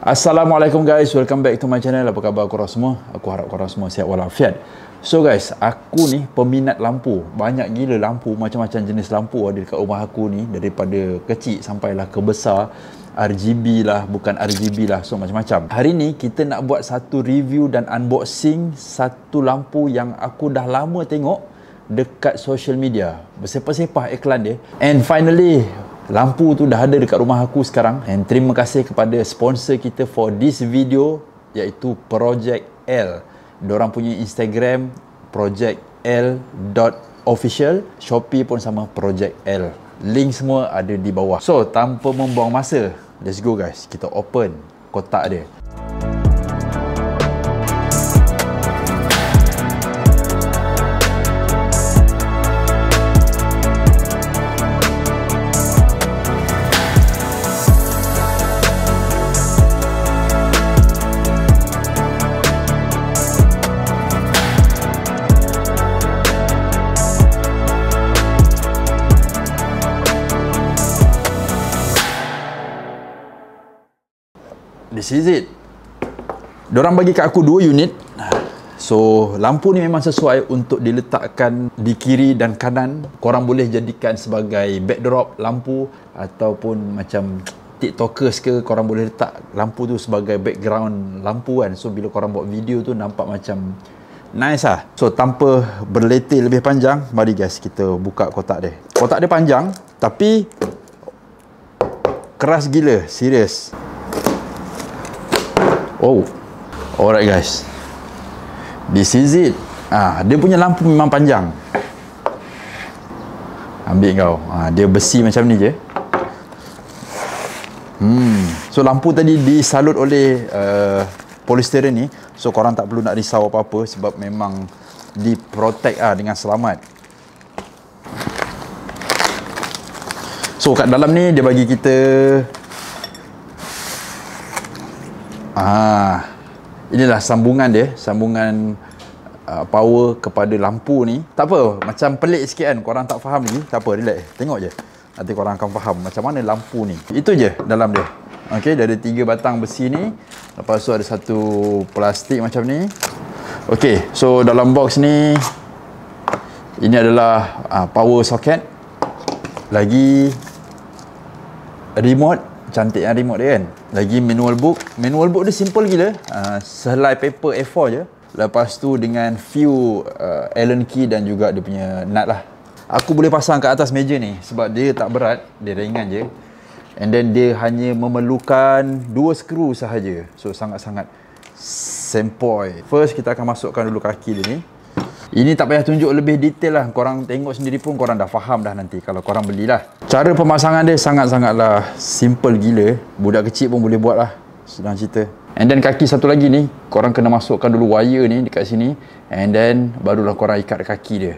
Assalamualaikum guys, welcome back to my channel. Apa khabar korang semua? Aku harap korang semua sihat walafiat. So guys, aku ni peminat lampu. Banyak gila lampu, macam-macam jenis lampu ada dekat rumah aku ni daripada kecil sampailah ke besar. RGB lah, bukan RGB lah. So macam-macam. Hari ni kita nak buat satu review dan unboxing satu lampu yang aku dah lama tengok dekat social media. Bersepah-sepah iklan dia. And finally, lampu tu dah ada dekat rumah aku sekarang and terima kasih kepada sponsor kita for this video iaitu Project L diorang punya Instagram Project L. dot official. Shopee pun sama Project L link semua ada di bawah so tanpa membuang masa let's go guys kita open kotak dia is it. Diorang bagi kat aku 2 unit. So, lampu ni memang sesuai untuk diletakkan di kiri dan kanan. Korang boleh jadikan sebagai backdrop lampu ataupun macam tiktokers ke korang boleh letak lampu tu sebagai background lampu kan. So, bila korang buat video tu nampak macam nice lah. So, tanpa berletih lebih panjang, mari guys kita buka kotak dia. Kotak dia panjang tapi keras gila, serius. Oh. Alright guys. This is it. ha, dia punya lampu memang panjang. Ambil kau. ha, dia besi macam ni je. Hmm. So lampu tadi disalut oleh uh, eh, polystyrene ni. So korang tak perlu nak risau apa-apa sebab memang di protect ah dengan selamat. So kat dalam ni dia bagi kita Ah, inilah sambungan dia, sambungan uh, power kepada lampu ni. Tak apa, macam pelik sikit kan, korang tak faham lagi. Tak apa, relax. Tengok je. Nanti korang akan faham macam mana lampu ni. Itu je dalam dia. Okey, dia ada tiga batang besi ni. Lepas tu ada satu plastik macam ni. Okey, so dalam box ni ini adalah uh, power socket lagi remote cantik yang remote dia kan lagi manual book manual book dia simple gila uh, sehelai paper A4 je lepas tu dengan few uh, allen key dan juga dia punya nut lah aku boleh pasang kat atas meja ni sebab dia tak berat dia ringan je and then dia hanya memerlukan dua skru sahaja so sangat-sangat sempoi first kita akan masukkan dulu kaki dia ni ini tak payah tunjuk lebih detail lah Korang tengok sendiri pun korang dah faham dah nanti Kalau korang belilah Cara pemasangan dia sangat-sangatlah simple gila Budak kecil pun boleh buat lah Sedang cerita And then kaki satu lagi ni Korang kena masukkan dulu wire ni dekat sini And then barulah korang ikat kaki dia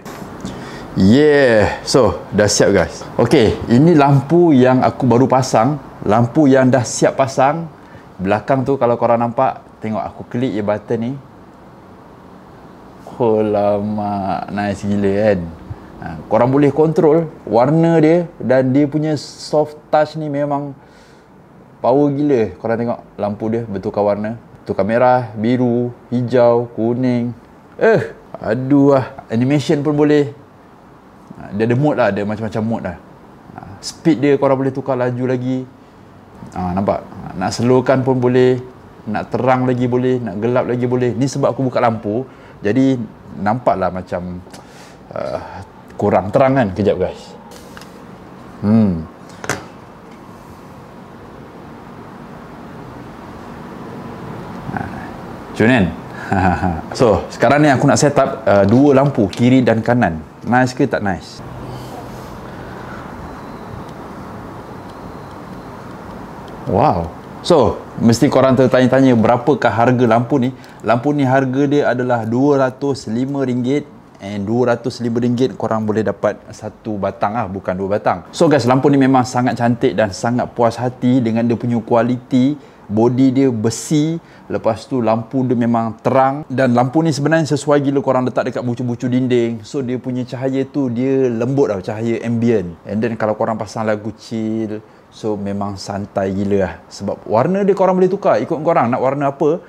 Yeah So dah siap guys Okay ini lampu yang aku baru pasang Lampu yang dah siap pasang Belakang tu kalau korang nampak Tengok aku klik button ni Alamak Nice gila kan ha, Korang boleh control Warna dia Dan dia punya soft touch ni memang Power gila Korang tengok lampu dia bertukar warna Tukar merah, biru, hijau, kuning Eh Aduh lah Animation pun boleh ha, Dia ada mode lah Ada macam-macam mode lah ha, Speed dia korang boleh tukar laju lagi ha, Nampak ha, Nak slowkan pun boleh nak terang lagi boleh Nak gelap lagi boleh Ni sebab aku buka lampu jadi nampaklah macam uh, kurang terang kan kejap guys hmm ah, Junen so sekarang ni aku nak set up uh, dua lampu kiri dan kanan nice ke tak nice wow So, mesti korang tertanya-tanya berapakah harga lampu ni? Lampu ni harga dia adalah RM205 and RM205 korang boleh dapat satu batang lah, bukan dua batang. So guys, lampu ni memang sangat cantik dan sangat puas hati dengan dia punya kualiti. Body dia besi, lepas tu lampu dia memang terang dan lampu ni sebenarnya sesuai gila korang letak dekat bucu-bucu dinding. So dia punya cahaya tu dia lembut tau, cahaya ambient. And then kalau korang pasang lagu chill, So memang santai gila lah Sebab warna dia korang boleh tukar Ikut korang nak warna apa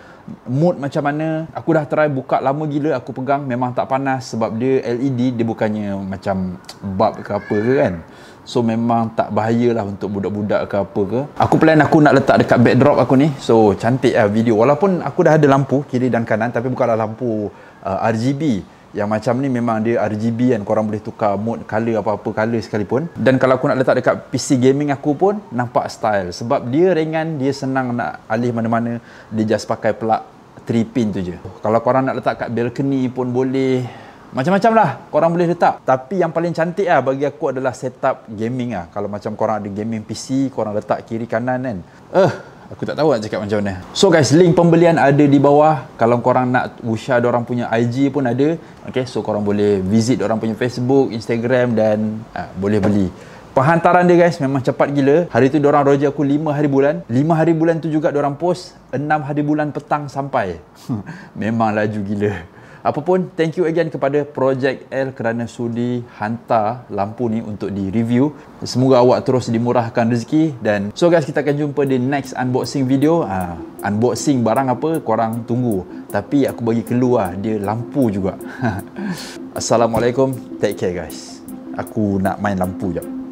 Mood macam mana Aku dah try buka lama gila Aku pegang memang tak panas Sebab dia LED Dia bukannya macam bab ke apa ke kan So memang tak bahaya lah Untuk budak-budak ke apa ke Aku plan aku nak letak dekat backdrop aku ni So cantik lah video Walaupun aku dah ada lampu Kiri dan kanan Tapi bukanlah lampu uh, RGB yang macam ni memang dia RGB kan korang boleh tukar mood color apa-apa color sekalipun dan kalau aku nak letak dekat PC gaming aku pun nampak style sebab dia ringan dia senang nak alih mana-mana dia just pakai pelak 3 pin tu je kalau korang nak letak kat balcony pun boleh macam-macam lah korang boleh letak tapi yang paling cantik lah bagi aku adalah setup gaming lah kalau macam korang ada gaming PC korang letak kiri kanan kan eh uh aku tak tahu nak cakap macam mana so guys link pembelian ada di bawah kalau korang nak usha orang punya IG pun ada Okay, so korang boleh visit orang punya Facebook Instagram dan uh, boleh beli Penghantaran dia guys memang cepat gila. Hari tu orang roja aku 5 hari bulan. 5 hari bulan tu juga orang post 6 hari bulan petang sampai. memang laju gila. Apapun, thank you again kepada Project L kerana sudi hantar lampu ni untuk di review. Semoga awak terus dimurahkan rezeki dan so guys kita akan jumpa di next unboxing video. Uh, unboxing barang apa korang tunggu. Tapi aku bagi keluar dia lampu juga. Assalamualaikum, take care guys. Aku nak main lampu jap.